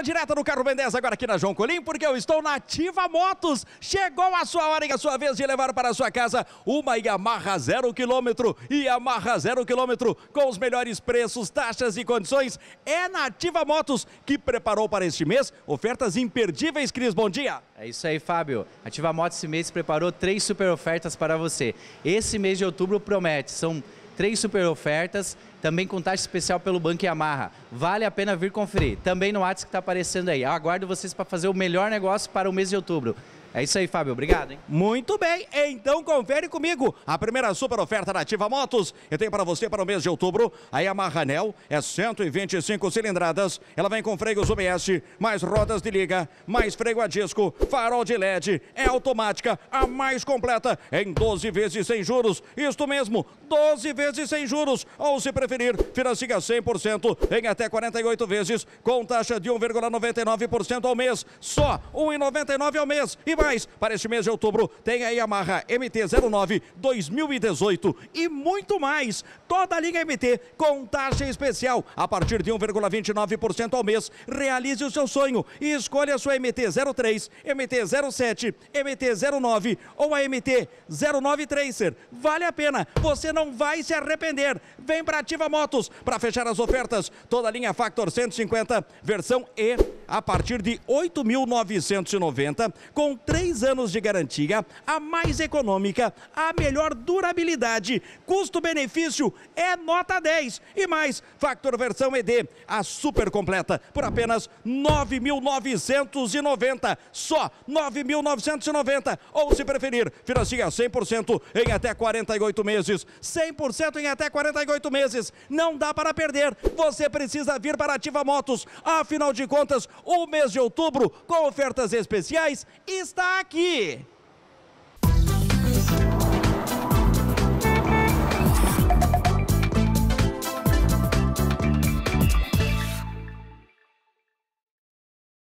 Compra direta no carro Ben 10 agora aqui na João Colim, porque eu estou na Ativa Motos. Chegou a sua hora e a sua vez de levar para a sua casa uma Yamaha zero quilômetro. Yamaha zero quilômetro com os melhores preços, taxas e condições. É na Ativa Motos que preparou para este mês ofertas imperdíveis. Cris, bom dia. É isso aí, Fábio. Ativa Motos esse mês preparou três super ofertas para você. Esse mês de outubro promete. São Três super ofertas, também com taxa especial pelo Banco Yamaha. vale a pena vir conferir. Também no WhatsApp que está aparecendo aí. Eu aguardo vocês para fazer o melhor negócio para o mês de outubro. É isso aí, Fábio. Obrigado, hein? Muito bem. Então confere comigo a primeira super oferta da Ativa Motos. Eu tenho para você para o mês de outubro a Yamaha Nel. É 125 cilindradas. Ela vem com freios UBS, mais rodas de liga, mais freio a disco, farol de LED. É automática, a mais completa, em 12 vezes sem juros. Isto mesmo, 12 vezes sem juros. Ou se preferir, financia 100% em até 48 vezes, com taxa de 1,99% ao mês. Só 1,99 ao mês. E mais para este mês de outubro. Tem a Yamaha MT-09 2018 e muito mais. Toda a linha MT com taxa especial a partir de 1,29% ao mês. Realize o seu sonho e escolha a sua MT-03, MT-07, MT-09 ou a MT-09 Tracer. Vale a pena, você não vai se arrepender. Vem para Ativa Motos para fechar as ofertas. Toda a linha Factor 150, versão E a partir de 8.990, com três anos de garantia, a mais econômica, a melhor durabilidade, custo-benefício é nota 10. E mais, Factor versão ED, a super completa, por apenas 9.990, só 9.990, ou se preferir, financia 100% em até 48 meses, 100% em até 48 meses, não dá para perder, você precisa vir para Ativa Motos, afinal de contas, o mês de outubro, com ofertas especiais, está aqui.